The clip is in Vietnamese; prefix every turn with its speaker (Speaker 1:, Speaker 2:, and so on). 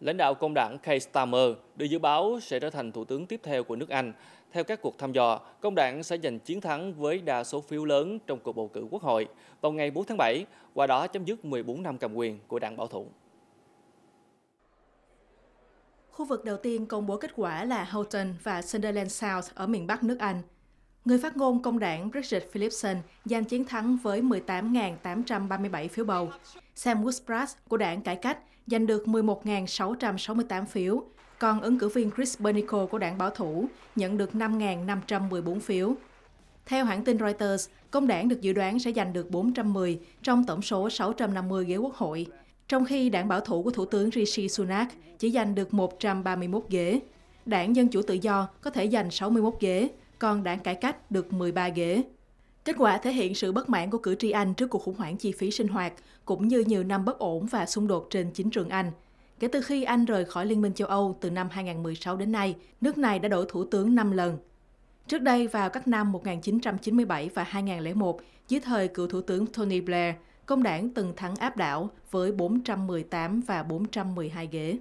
Speaker 1: Lãnh đạo công đảng Keir Starmer được dự báo sẽ trở thành thủ tướng tiếp theo của nước Anh. Theo các cuộc thăm dò, công đảng sẽ giành chiến thắng với đa số phiếu lớn trong cuộc bầu cử quốc hội vào ngày 4 tháng 7, qua đó chấm dứt 14 năm cầm quyền của đảng bảo thủ.
Speaker 2: Khu vực đầu tiên công bố kết quả là Houghton và Sunderland South ở miền Bắc nước Anh – Người phát ngôn công đảng Brexit Philipson giành chiến thắng với 18.837 phiếu bầu. Sam Woodbrass của đảng cải cách giành được 11.668 phiếu, còn ứng cử viên Chris Bernico của đảng bảo thủ nhận được 5.514 phiếu. Theo hãng tin Reuters, công đảng được dự đoán sẽ giành được 410 trong tổng số 650 ghế quốc hội, trong khi đảng bảo thủ của Thủ tướng Rishi Sunak chỉ giành được 131 ghế. Đảng Dân Chủ Tự Do có thể giành 61 ghế, còn đảng cải cách được 13 ghế. Kết quả thể hiện sự bất mãn của cử tri Anh trước cuộc khủng hoảng chi phí sinh hoạt, cũng như nhiều năm bất ổn và xung đột trên chính trường Anh. Kể từ khi Anh rời khỏi Liên minh châu Âu từ năm 2016 đến nay, nước này đã đổi thủ tướng 5 lần. Trước đây, vào các năm 1997 và 2001, dưới thời cựu thủ tướng Tony Blair, công đảng từng thắng áp đảo với 418 và 412 ghế.